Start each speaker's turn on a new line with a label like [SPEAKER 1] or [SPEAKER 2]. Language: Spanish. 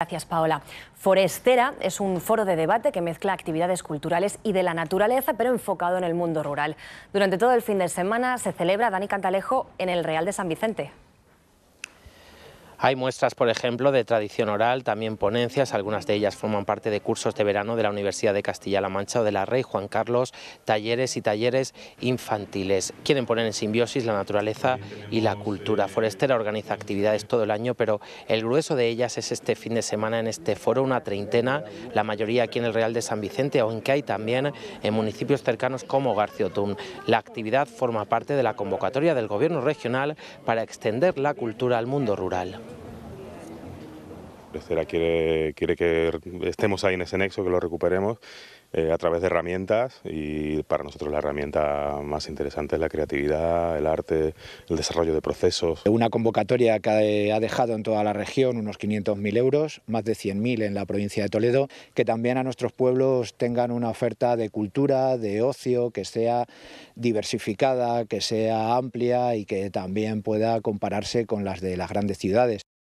[SPEAKER 1] Gracias, Paola. Forestera es un foro de debate que mezcla actividades culturales y de la naturaleza, pero enfocado en el mundo rural. Durante todo el fin de semana se celebra Dani Cantalejo en el Real de San Vicente.
[SPEAKER 2] Hay muestras, por ejemplo, de tradición oral, también ponencias, algunas de ellas forman parte de cursos de verano de la Universidad de Castilla-La Mancha o de la Rey Juan Carlos, talleres y talleres infantiles. Quieren poner en simbiosis la naturaleza y la cultura. Forestera organiza actividades todo el año, pero el grueso de ellas es este fin de semana en este foro, una treintena, la mayoría aquí en el Real de San Vicente, aunque hay también en municipios cercanos como Garciotún. La actividad forma parte de la convocatoria del Gobierno regional para extender la cultura al mundo rural.
[SPEAKER 3] Estela quiere, que estemos ahí en ese nexo, que lo recuperemos eh, a través de herramientas y para nosotros la herramienta más interesante es la creatividad, el arte, el desarrollo de procesos.
[SPEAKER 4] Una convocatoria que ha dejado en toda la región unos 500.000 euros, más de 100.000 en la provincia de Toledo, que también a nuestros pueblos tengan una oferta de cultura, de ocio, que sea diversificada, que sea amplia y que también pueda compararse con las de las grandes ciudades.